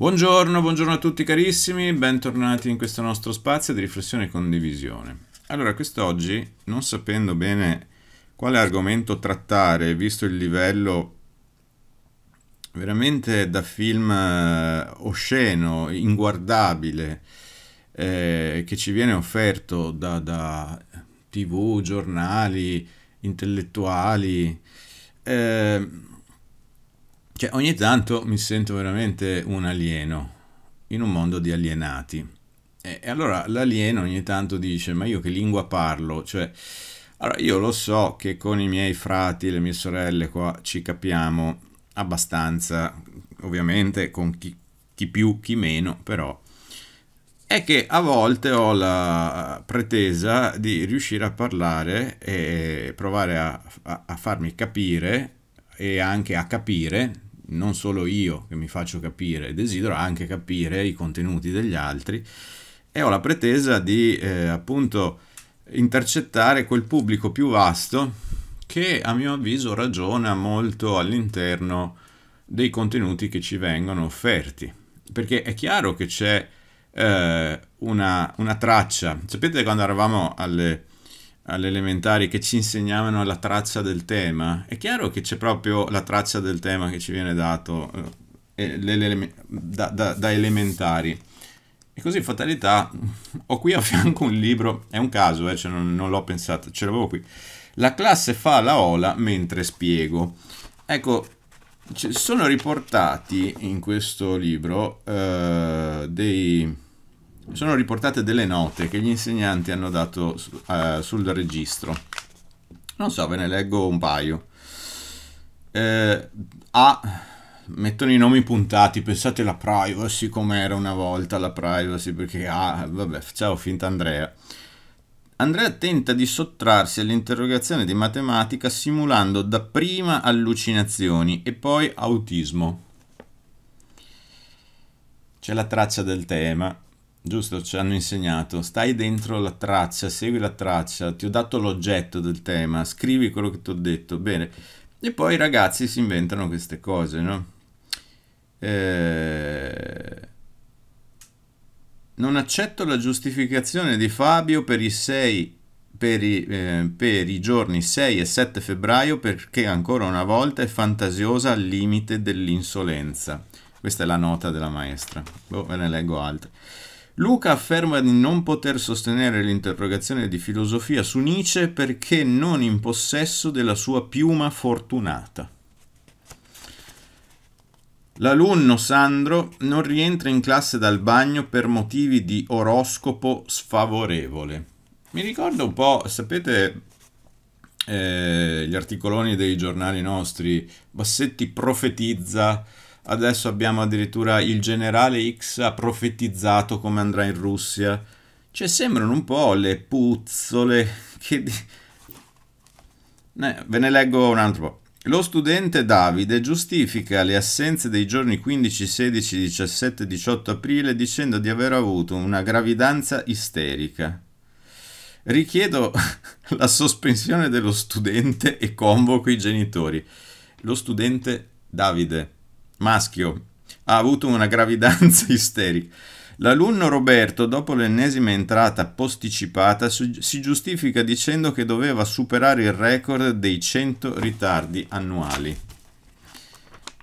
Buongiorno, buongiorno a tutti carissimi, bentornati in questo nostro spazio di riflessione e condivisione. Allora, quest'oggi, non sapendo bene quale argomento trattare, visto il livello veramente da film eh, osceno, inguardabile, eh, che ci viene offerto da, da tv, giornali, intellettuali, eh, cioè, ogni tanto mi sento veramente un alieno in un mondo di alienati. E, e allora l'alieno ogni tanto dice, ma io che lingua parlo? Cioè, allora io lo so che con i miei frati le mie sorelle qua ci capiamo abbastanza, ovviamente con chi, chi più, chi meno, però è che a volte ho la pretesa di riuscire a parlare e provare a, a, a, farmi capire e anche a capire non solo io che mi faccio capire, desidero anche capire i contenuti degli altri e ho la pretesa di eh, appunto intercettare quel pubblico più vasto che a mio avviso ragiona molto all'interno dei contenuti che ci vengono offerti. Perché è chiaro che c'è eh, una, una, traccia. Sapete quando eravamo alle alle elementari che ci insegnavano la traccia del tema, è chiaro che c'è proprio la traccia del tema che ci viene dato eh, da, da, da elementari. E così, fatalità, ho qui a fianco un libro, è un caso, eh, cioè non, non l'ho pensato, ce l'avevo qui. La classe fa la ola mentre spiego. Ecco, sono riportati in questo libro eh, dei sono riportate delle note che gli insegnanti hanno dato uh, sul registro. Non so, ve ne leggo un paio. Eh, A. Mettono i nomi puntati, pensate alla privacy come era una volta la privacy, perché ah, vabbè, ciao finta Andrea. Andrea tenta di sottrarsi all'interrogazione di matematica simulando dapprima allucinazioni e poi autismo. C'è la traccia del tema, Giusto, ci hanno insegnato. Stai dentro la traccia, segui la traccia, ti ho dato l'oggetto del tema, scrivi quello che ti ho detto. Bene. E poi i ragazzi si inventano queste cose, no? Eh... Non accetto la giustificazione di Fabio per i, sei, per, i, eh, per i giorni 6 e 7 febbraio perché ancora una volta è fantasiosa al limite dell'insolenza. Questa è la nota della maestra. Boh, ve ne leggo altre. Luca afferma di non poter sostenere l'interrogazione di filosofia su Nietzsche perché non in possesso della sua piuma fortunata. L'alunno Sandro non rientra in classe dal bagno per motivi di oroscopo sfavorevole. Mi ricordo un po', sapete, eh, gli articoloni dei giornali nostri, Bassetti profetizza Adesso abbiamo addirittura il generale X ha profetizzato come andrà in Russia. Cioè sembrano un po' le puzzole che... Di... Ne, ve ne leggo un altro po'. Lo studente Davide giustifica le assenze dei giorni 15, 16, 17 18 aprile dicendo di aver avuto una gravidanza isterica. Richiedo la sospensione dello studente e convoco i genitori. Lo studente Davide maschio, ha avuto una gravidanza isterica. L'alunno Roberto, dopo l'ennesima entrata posticipata, si giustifica dicendo che doveva superare il record dei 100 ritardi annuali.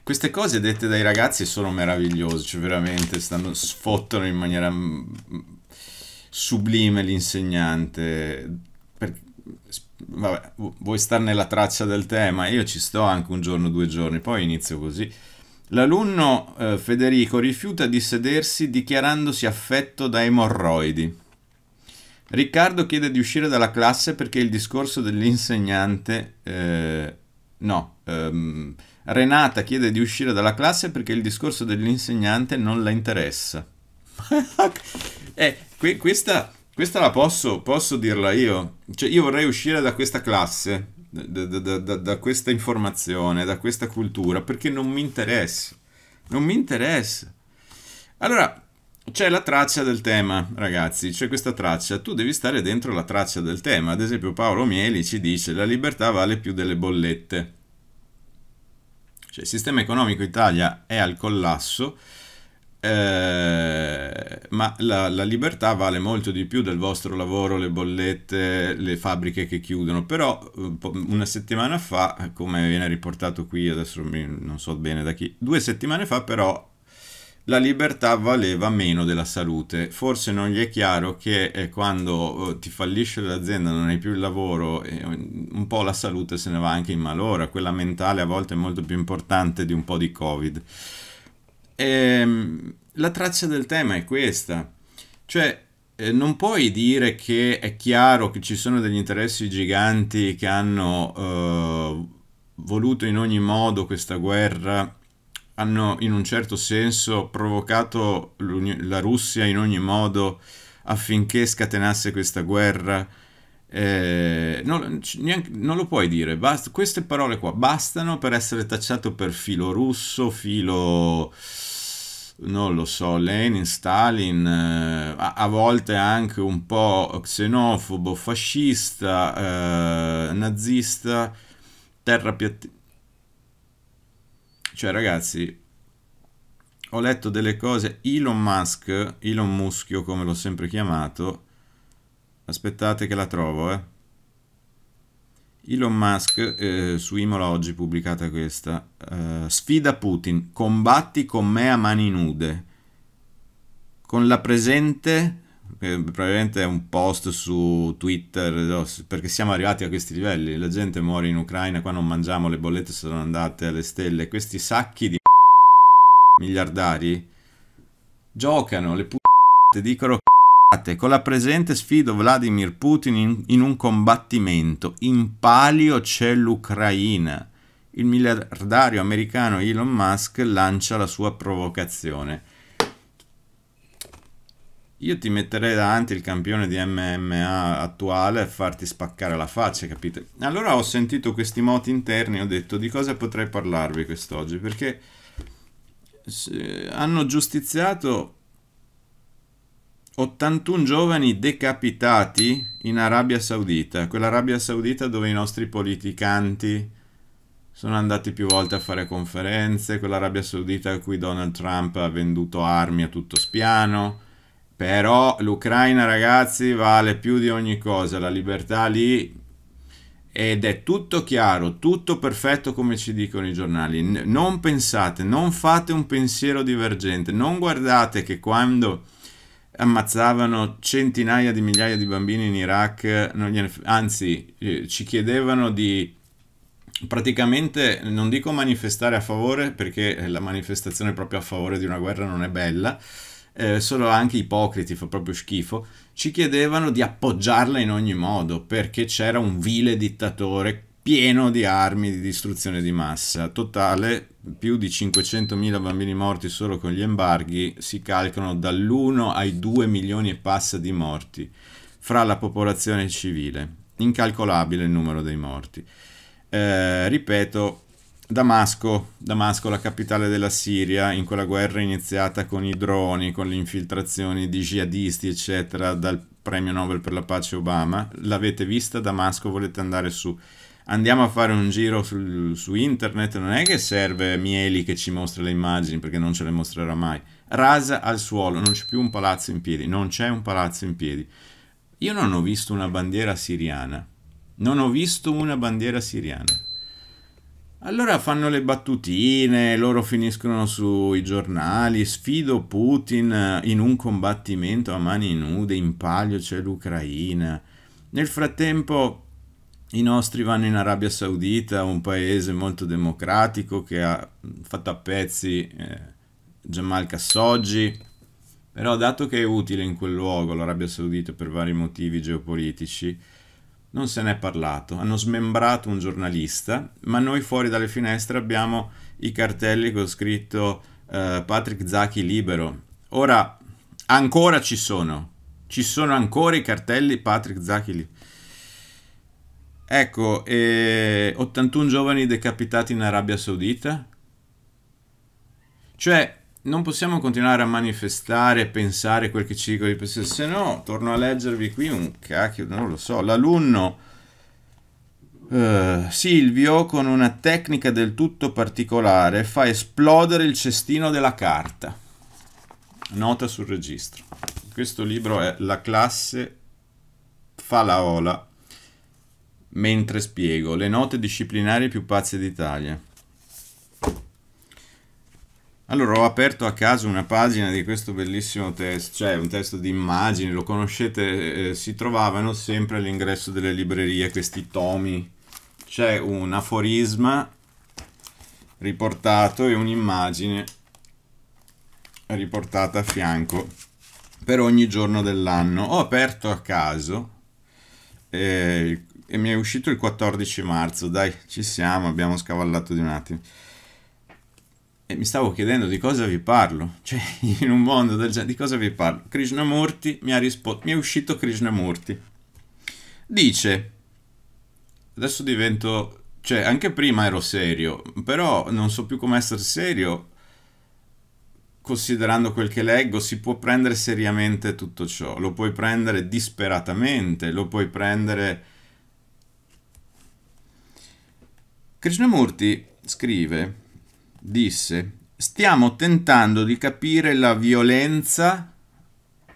Queste cose dette dai ragazzi sono meravigliose, cioè veramente stanno, sfottono in maniera mm, mm, sublime l'insegnante. Per, vabbè, vuoi stare nella traccia del tema? Io ci sto anche un giorno, due giorni, poi inizio così. L'alunno eh, Federico rifiuta di sedersi dichiarandosi affetto da emorroidi. Riccardo chiede di uscire dalla classe perché il discorso dell'insegnante... Eh, no, ehm, Renata chiede di uscire dalla classe perché il discorso dell'insegnante non la interessa. eh, que- questa, questa, la posso, posso dirla io. Cioè, io vorrei uscire da questa classe da, da, da, da, questa informazione, da questa cultura, perché non mi interessa. Non mi interessa. Allora, c'è la traccia del tema, ragazzi, c'è questa traccia, tu devi stare dentro la traccia del tema. Ad esempio Paolo Mieli ci dice la libertà vale più delle bollette. Cioè, il sistema economico Italia è al collasso eh, ma la, la, libertà vale molto di più del vostro lavoro, le bollette, le fabbriche che chiudono. Però eh, una settimana fa, come viene riportato qui, adesso non so bene da chi, due settimane fa però la libertà valeva meno della salute. Forse non gli è chiaro che eh, quando ti fallisce l'azienda, non hai più il lavoro, un po' la salute se ne va anche in malora, quella mentale a volte è molto più importante di un po' di Covid ehm, la traccia del tema è questa. Cioè, eh, non puoi dire che è chiaro che ci sono degli interessi giganti che hanno eh, voluto in ogni modo questa guerra, hanno in un certo senso provocato la Russia in ogni modo affinché scatenasse questa guerra eh, non, neanche, non, lo puoi dire, basta, queste parole qua bastano per essere tacciato per filo russo, filo non lo so, Lenin, Stalin, eh, a, a, volte anche un po' xenofobo, fascista, eh, nazista, terrapiattista. Cioè ragazzi, ho letto delle cose, Elon Musk, Elon Muschio come l'ho sempre chiamato, Aspettate che la trovo, eh. Elon Musk, eh, su Imola oggi pubblicata questa, eh, sfida Putin, combatti con me a mani nude. Con la presente, eh, probabilmente è un post su Twitter, perché siamo arrivati a questi livelli, la gente muore in Ucraina, qua non mangiamo, le bollette sono andate alle stelle, questi sacchi di miliardari giocano, le p***e dicono Pensate, con la presente sfido Vladimir Putin in, in un combattimento, in palio c'è l'Ucraina. Il miliardario americano Elon Musk lancia la sua provocazione. Io ti metterei davanti il campione di MMA attuale a farti spaccare la faccia, capite? Allora ho sentito questi moti interni e ho detto di cosa potrei parlarvi quest'oggi, perché eh, hanno giustiziato 81 giovani decapitati in Arabia Saudita, quella Arabia Saudita dove i nostri politicanti sono andati più volte a fare conferenze, quella Arabia Saudita a cui Donald Trump ha venduto armi a tutto spiano. Però l'Ucraina, ragazzi, vale più di ogni cosa, la libertà lì ed è tutto chiaro, tutto perfetto come ci dicono i giornali. non pensate, non fate un pensiero divergente, non guardate che quando ammazzavano centinaia di migliaia di bambini in Iraq, gliene, anzi eh, ci chiedevano di praticamente non dico manifestare a favore perché la manifestazione proprio a favore di una guerra non è bella, eh, solo anche ipocriti, fa proprio schifo, ci chiedevano di appoggiarla in ogni modo perché c'era un vile dittatore pieno di armi di distruzione di massa. Totale più di 500.000 bambini morti solo con gli embarghi, si calcolano dall'1 ai 2 milioni e passa di morti fra la popolazione civile. Incalcolabile il numero dei morti. Eh, ripeto, Damasco, Damasco, la capitale della Siria, in quella guerra iniziata con i droni, con le infiltrazioni di jihadisti, eccetera, dal premio Nobel per la pace Obama, l'avete vista Damasco, volete andare su andiamo a fare un giro sul, su internet, non è che serve Mieli che ci mostra le immagini perché non ce le mostrerà mai. Rasa al suolo, non c'è più un palazzo in piedi, non c'è un palazzo in piedi. Io non ho visto una bandiera siriana, non ho visto una bandiera siriana. Allora fanno le battutine, loro finiscono sui giornali, sfido Putin eh, in un combattimento a mani nude, in palio c'è l'Ucraina. Nel frattempo i nostri vanno in Arabia Saudita, un paese molto democratico che ha fatto a pezzi eh, Jamal Khashoggi, però dato che è utile in quel luogo l'Arabia Saudita per vari motivi geopolitici, non se n'è parlato. Hanno smembrato un giornalista, ma noi fuori dalle finestre abbiamo i cartelli con scritto eh, Patrick Zaki libero. Ora, ancora ci sono, ci sono ancora i cartelli Patrick Zaki libero. Ecco, eh, 81 giovani decapitati in Arabia Saudita. Cioè, non possiamo continuare a manifestare e pensare quel che ci dico, se no torno a leggervi qui un cacchio, non lo so, l'alunno eh, Silvio con una tecnica del tutto particolare fa esplodere il cestino della carta. Nota sul registro. Questo libro è La classe fa la ola mentre spiego le note disciplinari più pazze d'Italia. Allora, ho aperto a caso una pagina di questo bellissimo testo, cioè un testo di immagini, lo conoscete, eh, si trovavano sempre all'ingresso delle librerie questi tomi. C'è un aforisma riportato e un'immagine riportata a fianco per ogni giorno dell'anno. Ho aperto a caso eh, e mi è uscito il 14 marzo, dai, ci siamo, abbiamo scavallato di un attimo. E mi stavo chiedendo di cosa vi parlo, cioè in un mondo del genere, di cosa vi parlo? Krishnamurti mi ha risposto, mi è uscito Krishnamurti. Dice, adesso divento, cioè anche prima ero serio, però non so più come essere serio, considerando quel che leggo, si può prendere seriamente tutto ciò, lo puoi prendere disperatamente, lo puoi prendere Krishnamurti scrive, disse, stiamo tentando di capire la violenza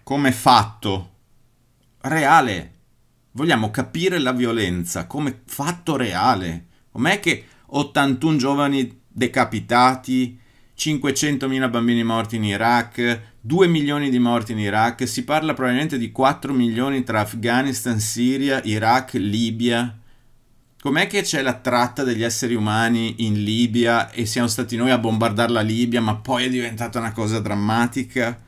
come fatto reale. Vogliamo capire la violenza come fatto reale. Com'è che 81 giovani decapitati, 500.000 bambini morti in Iraq, 2 milioni di morti in Iraq, si parla probabilmente di 4 milioni tra Afghanistan, Siria, Iraq, Libia, Com'è che c'è la tratta degli esseri umani in Libia e siamo stati noi a bombardare la Libia, ma poi è diventata una cosa drammatica?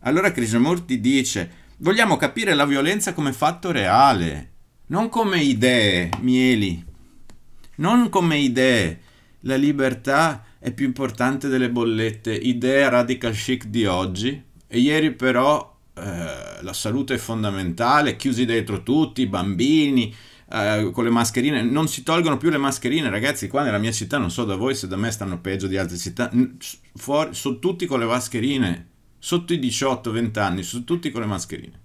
Allora Crisamurti dice: Vogliamo capire la violenza come fatto reale, non come idee, mieli, non come idee. La libertà è più importante delle bollette, idee radical chic di oggi. E ieri però eh, la salute è fondamentale, chiusi dentro tutti, i bambini, eh, con le mascherine, non si tolgono più le mascherine, ragazzi, qua nella mia città, non so da voi se da me stanno peggio di altre città, fuori, sono tutti con le mascherine, sotto i 18-20 anni, sono tutti con le mascherine.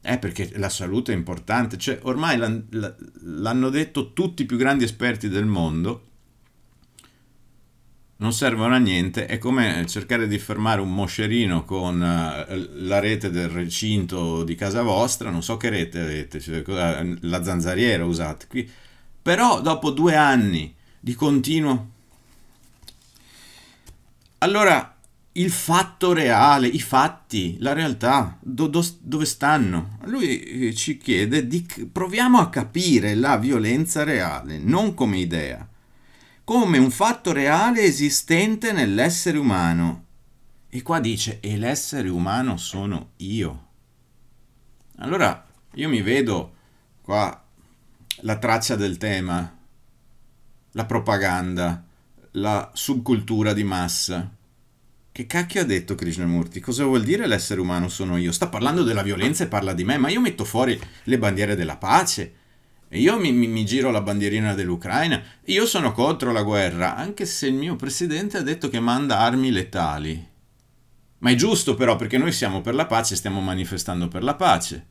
È eh, perché la salute è importante, cioè ormai l'hanno detto tutti i più grandi esperti del mondo, non servono a niente, è come cercare di fermare un moscerino con eh, la rete del recinto di casa vostra, non so che rete avete, cioè eh, la zanzariera usate qui, però dopo due anni di continuo... Allora, il fatto reale, i fatti, la realtà, do, do, dove stanno? Lui eh, ci chiede di proviamo a capire la violenza reale, non come idea come un fatto reale esistente nell'essere umano. E qua dice, e l'essere umano sono io. Allora, io mi vedo qua la traccia del tema, la propaganda, la subcultura di massa. Che cacchio ha detto Krishnamurti? Cosa vuol dire l'essere umano sono io? Sta parlando della violenza e parla di me, ma io metto fuori le bandiere della pace, io mi, mi, mi, giro la bandierina dell'Ucraina, io sono contro la guerra, anche se il mio presidente ha detto che manda armi letali. Ma è giusto però, perché noi siamo per la pace e stiamo manifestando per la pace.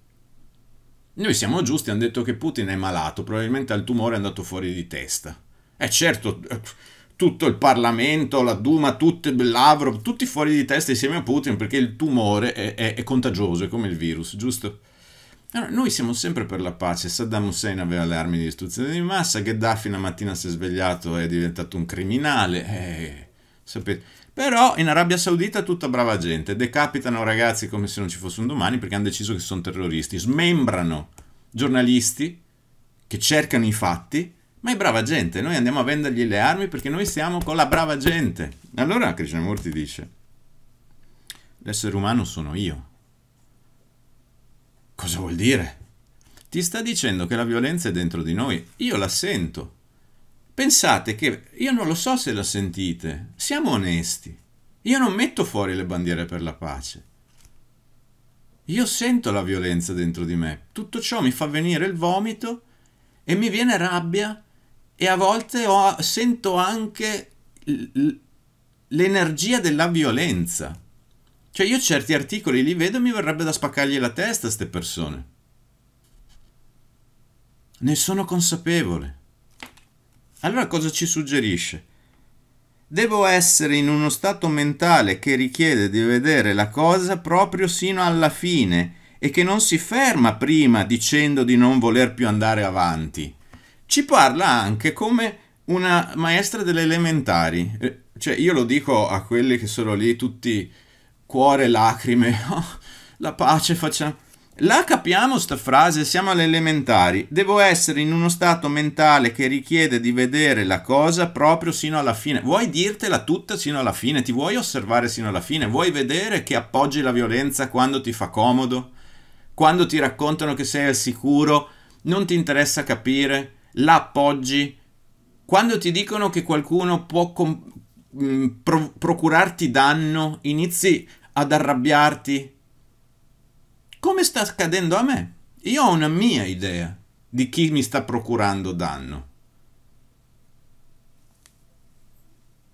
Noi siamo giusti, hanno detto che Putin è malato, probabilmente al tumore è andato fuori di testa. E eh, certo, eh, tutto il Parlamento, la Duma, tutte, Lavrov, tutti fuori di testa insieme a Putin perché il tumore è, è, è contagioso, è come il virus, giusto? Allora, noi siamo sempre per la pace. Saddam Hussein aveva le armi di distruzione di massa, Gheddafi una mattina si è svegliato e è diventato un criminale. Eh, sapete. Però in Arabia Saudita tutta brava gente, decapitano ragazzi come se non ci fosse un domani perché hanno deciso che sono terroristi, smembrano giornalisti che cercano i fatti, ma è brava gente, noi andiamo a vendergli le armi perché noi siamo con la brava gente. Allora Krishnamurti dice, l'essere umano sono io, Cosa vuol dire? Ti sta dicendo che la violenza è dentro di noi. Io la sento. Pensate che io non lo so se la sentite. Siamo onesti. Io non metto fuori le bandiere per la pace. Io sento la violenza dentro di me. Tutto ciò mi fa venire il vomito e mi viene rabbia e a volte ho, sento anche l'energia della violenza. Cioè io certi articoli li vedo e mi verrebbe da spaccargli la testa a queste persone. Ne sono consapevole. Allora cosa ci suggerisce? Devo essere in uno stato mentale che richiede di vedere la cosa proprio sino alla fine e che non si ferma prima dicendo di non voler più andare avanti. Ci parla anche come una maestra delle elementari. Eh, cioè io lo dico a quelli che sono lì tutti cuore lacrime. Oh, la pace facciamo. La capiamo sta frase, siamo alle elementari. Devo essere in uno stato mentale che richiede di vedere la cosa proprio sino alla fine. Vuoi dirtela tutta sino alla fine? Ti vuoi osservare sino alla fine? Vuoi vedere che appoggi la violenza quando ti fa comodo? Quando ti raccontano che sei al sicuro, non ti interessa capire, la appoggi. Quando ti dicono che qualcuno può com- mm, procurarti danno, inizi ad arrabbiarti. Come sta accadendo a me? Io ho una mia idea di chi mi sta procurando danno.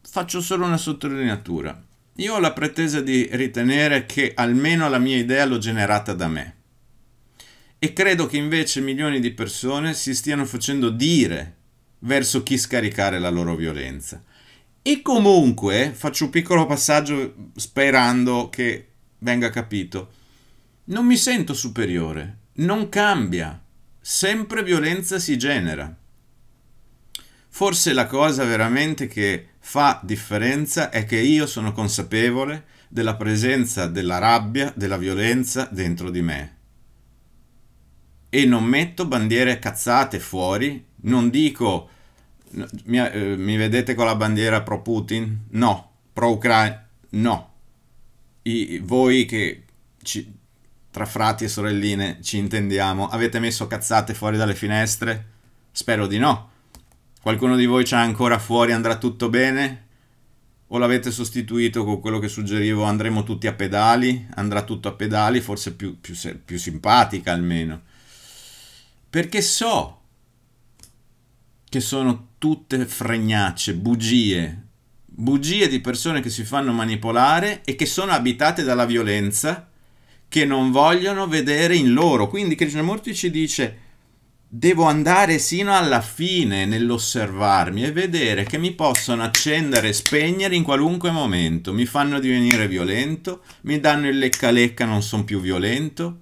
Faccio solo una sottolineatura. Io ho la pretesa di ritenere che almeno la mia idea l'ho generata da me. E credo che invece milioni di persone si stiano facendo dire verso chi scaricare la loro violenza. E comunque, faccio un piccolo passaggio sperando che venga capito, non mi sento superiore, non cambia, sempre violenza si genera. Forse la cosa veramente che fa differenza è che io sono consapevole della presenza della rabbia, della violenza dentro di me. E non metto bandiere cazzate fuori, non dico mi, eh, mi vedete con la bandiera pro-Putin? No. Pro-Ucraina? No. I, voi che ci, tra frati e sorelline ci intendiamo, avete messo cazzate fuori dalle finestre? Spero di no. Qualcuno di voi c'è ancora fuori, andrà tutto bene? O l'avete sostituito con quello che suggerivo, andremo tutti a pedali, andrà tutto a pedali, forse più, più, più simpatica almeno. Perché so che sono tutte fregnacce, bugie, bugie di persone che si fanno manipolare e che sono abitate dalla violenza che non vogliono vedere in loro. Quindi Krishnamurti ci dice devo andare sino alla fine nell'osservarmi e vedere che mi possono accendere e spegnere in qualunque momento. Mi fanno divenire violento, mi danno il lecca lecca, non sono più violento,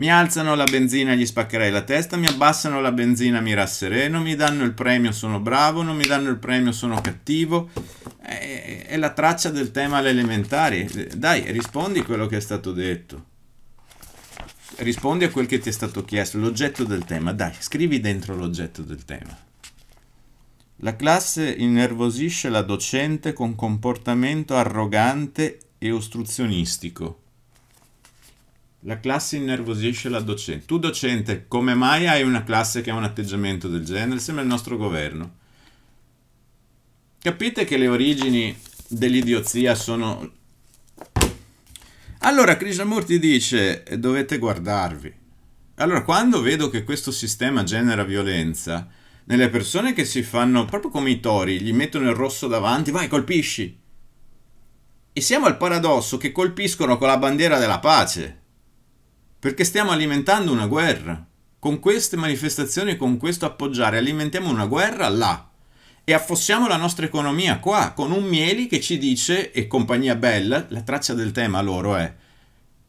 mi alzano la benzina, gli spaccherei la testa, mi abbassano la benzina, mi rassereno, mi danno il premio, sono bravo, non mi danno il premio, sono cattivo. È, è la traccia del tema alle elementari. Dai, rispondi a quello che è stato detto. Rispondi a quel che ti è stato chiesto, l'oggetto del tema. Dai, scrivi dentro l'oggetto del tema. La classe innervosisce la docente con comportamento arrogante e ostruzionistico. La classe innervosisce la docente. Tu docente, come mai hai una classe che ha un atteggiamento del genere? Sembra il nostro governo. Capite che le origini dell'idiozia sono... Allora Krishnamurti dice, dovete guardarvi. Allora, quando vedo che questo sistema genera violenza, nelle persone che si fanno proprio come i tori, gli mettono il rosso davanti, vai, colpisci. E siamo al paradosso che colpiscono con la bandiera della pace. Perché stiamo alimentando una guerra. Con queste manifestazioni, con questo appoggiare, alimentiamo una guerra là. E affossiamo la nostra economia qua, con un Mieli che ci dice, e compagnia bella, la traccia del tema loro è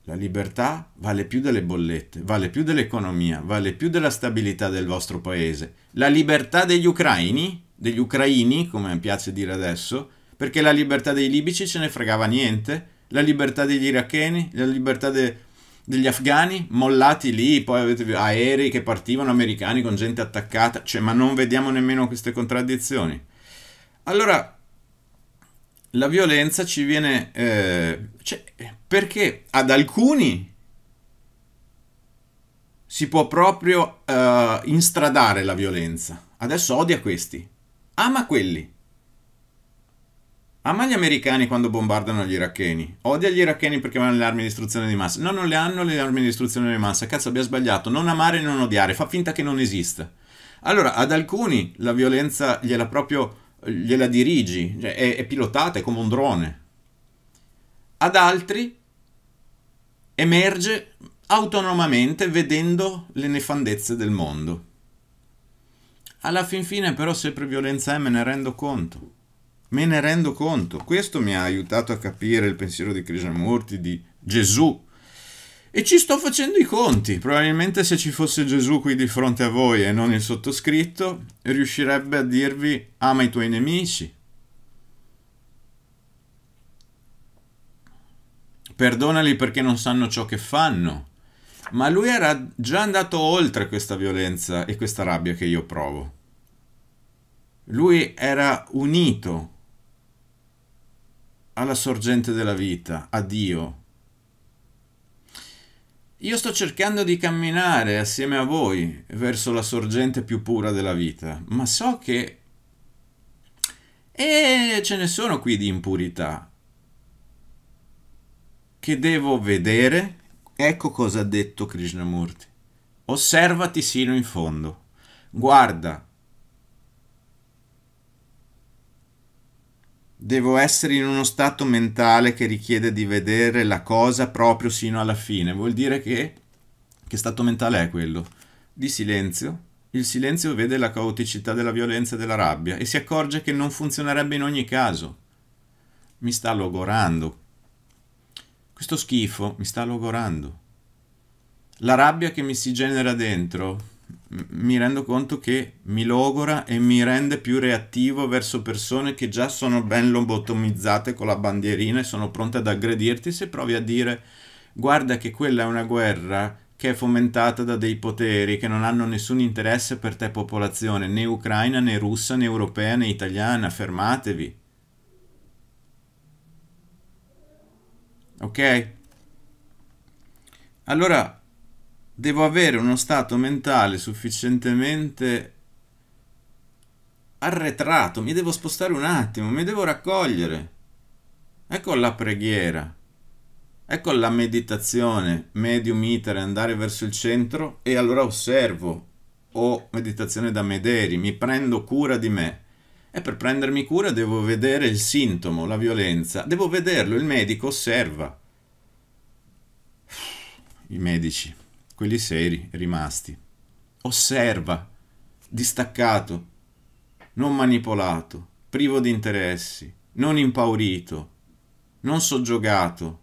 la libertà vale più delle bollette, vale più dell'economia, vale più della stabilità del vostro paese. La libertà degli ucraini, degli ucraini, come piace dire adesso, perché la libertà dei libici ce ne fregava niente, la libertà degli iracheni, la libertà dei degli afghani mollati lì, poi avete aerei che partivano americani con gente attaccata, cioè, ma non vediamo nemmeno queste contraddizioni. Allora, la violenza ci viene... Eh, cioè, perché ad alcuni si può proprio eh, instradare la violenza. Adesso odia questi, ama ah, quelli Ama gli americani quando bombardano gli iracheni. Odia gli iracheni perché hanno le armi di distruzione di massa. No, non le hanno le armi di distruzione di massa. Cazzo, abbia sbagliato. Non amare e non odiare. Fa finta che non esista. Allora, ad alcuni la violenza gliela proprio gliela dirigi, cioè è, è pilotata, è come un drone. Ad altri emerge autonomamente vedendo le nefandezze del mondo. Alla fin fine però sempre violenza è, me ne rendo conto me ne rendo conto. Questo mi ha aiutato a capire il pensiero di Krishnamurti, di Gesù. E ci sto facendo i conti. Probabilmente se ci fosse Gesù qui di fronte a voi e non il sottoscritto, riuscirebbe a dirvi ama i tuoi nemici. Perdonali perché non sanno ciò che fanno. Ma lui era già andato oltre questa violenza e questa rabbia che io provo. Lui era unito alla sorgente della vita, a Dio. Io sto cercando di camminare assieme a voi verso la sorgente più pura della vita, ma so che... E ce ne sono qui di impurità che devo vedere. Ecco cosa ha detto Krishnamurti. Osservati sino in fondo. Guarda Devo essere in uno stato mentale che richiede di vedere la cosa proprio sino alla fine. Vuol dire che... Che stato mentale è quello? Di silenzio. Il silenzio vede la caoticità della violenza e della rabbia e si accorge che non funzionerebbe in ogni caso. Mi sta logorando. Questo schifo mi sta logorando. La rabbia che mi si genera dentro mi rendo conto che mi logora e mi rende più reattivo verso persone che già sono ben lobotomizzate con la bandierina e sono pronte ad aggredirti se provi a dire guarda che quella è una guerra che è fomentata da dei poteri che non hanno nessun interesse per te popolazione, né ucraina, né russa, né europea, né italiana, fermatevi. Ok? Allora, devo avere uno stato mentale sufficientemente arretrato, mi devo spostare un attimo, mi devo raccogliere. Ecco la preghiera, ecco la meditazione, medium iter, andare verso il centro e allora osservo, o meditazione da mederi, mi prendo cura di me. E per prendermi cura devo vedere il sintomo, la violenza, devo vederlo, il medico osserva. I medici quelli seri rimasti. Osserva, distaccato, non manipolato, privo di interessi, non impaurito, non soggiogato.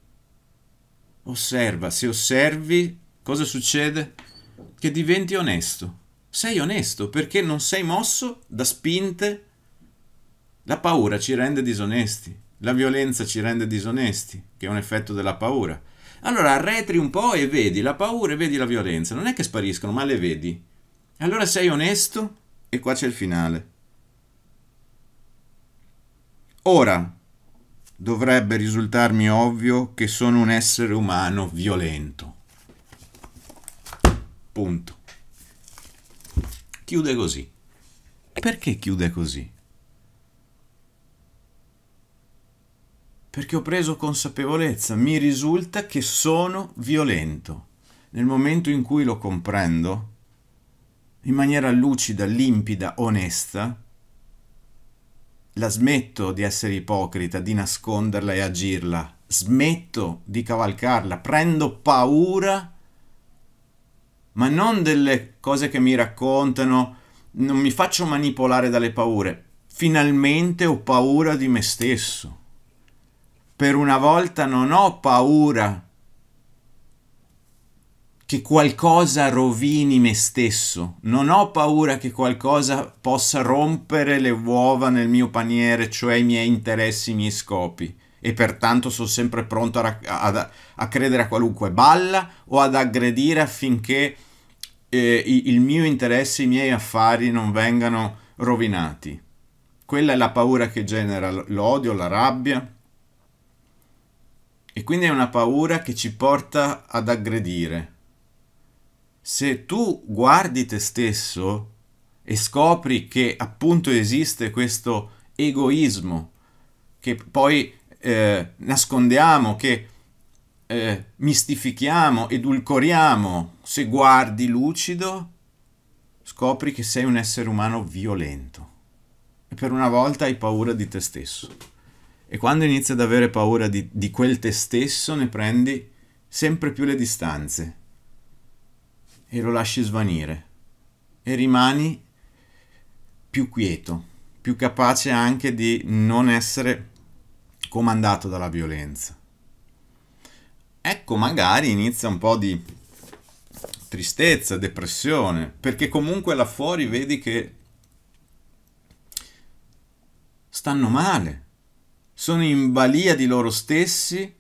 Osserva, se osservi, cosa succede? Che diventi onesto. Sei onesto perché non sei mosso da spinte. La paura ci rende disonesti, la violenza ci rende disonesti, che è un effetto della paura. Allora arretri un po' e vedi la paura e vedi la violenza. Non è che spariscono, ma le vedi. Allora sei onesto e qua c'è il finale. Ora dovrebbe risultarmi ovvio che sono un essere umano violento. Punto. Chiude così. Perché chiude così? perché ho preso consapevolezza, mi risulta che sono violento. Nel momento in cui lo comprendo, in maniera lucida, limpida, onesta, la smetto di essere ipocrita, di nasconderla e agirla, smetto di cavalcarla, prendo paura, ma non delle cose che mi raccontano, non mi faccio manipolare dalle paure, finalmente ho paura di me stesso per una volta non ho paura che qualcosa rovini me stesso, non ho paura che qualcosa possa rompere le uova nel mio paniere, cioè i miei interessi, i miei scopi, e pertanto sono sempre pronto a, a, a credere a qualunque balla o ad aggredire affinché eh, il mio interesse, i miei affari non vengano rovinati. Quella è la paura che genera l'odio, la rabbia e quindi è una paura che ci porta ad aggredire. Se tu guardi te stesso e scopri che appunto esiste questo egoismo che poi eh, nascondiamo, che eh, mistifichiamo, edulcoriamo, se guardi lucido, scopri che sei un essere umano violento e per una volta hai paura di te stesso. E quando inizi ad avere paura di, di quel te stesso, ne prendi sempre più le distanze e lo lasci svanire e rimani più quieto, più capace anche di non essere comandato dalla violenza. Ecco, magari inizia un po' di tristezza, depressione, perché comunque là fuori vedi che stanno male, sono in balia di loro stessi,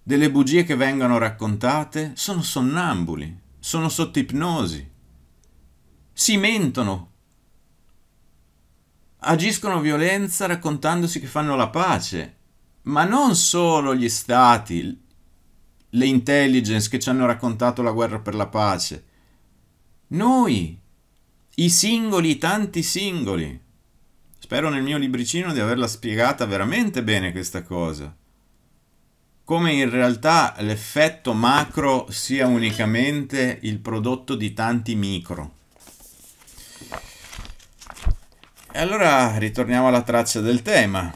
delle bugie che vengono raccontate, sono sonnambuli, sono sotto ipnosi, si mentono, agiscono violenza raccontandosi che fanno la pace, ma non solo gli stati, le intelligence che ci hanno raccontato la guerra per la pace, noi, i singoli, tanti singoli. Spero nel mio libricino di averla spiegata veramente bene questa cosa. Come in realtà l'effetto macro sia unicamente il prodotto di tanti micro. E allora ritorniamo alla traccia del tema.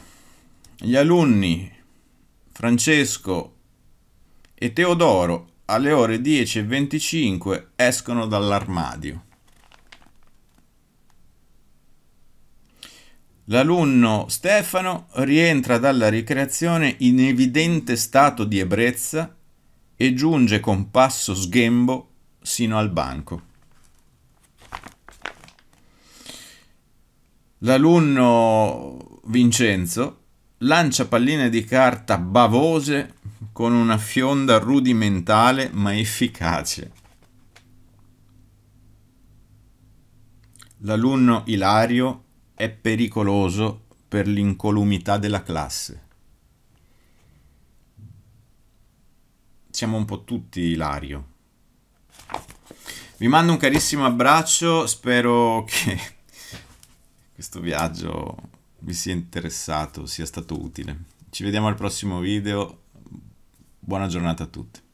Gli alunni Francesco e Teodoro alle ore 10.25 escono dall'armadio. L'alunno Stefano rientra dalla ricreazione in evidente stato di ebbrezza e giunge con passo sghembo sino al banco. L'alunno Vincenzo lancia palline di carta bavose con una fionda rudimentale ma efficace. L'alunno Ilario è pericoloso per l'incolumità della classe. Siamo un po' tutti Ilario. Vi mando un carissimo abbraccio, spero che questo viaggio vi sia interessato, sia stato utile. Ci vediamo al prossimo video, buona giornata a tutti.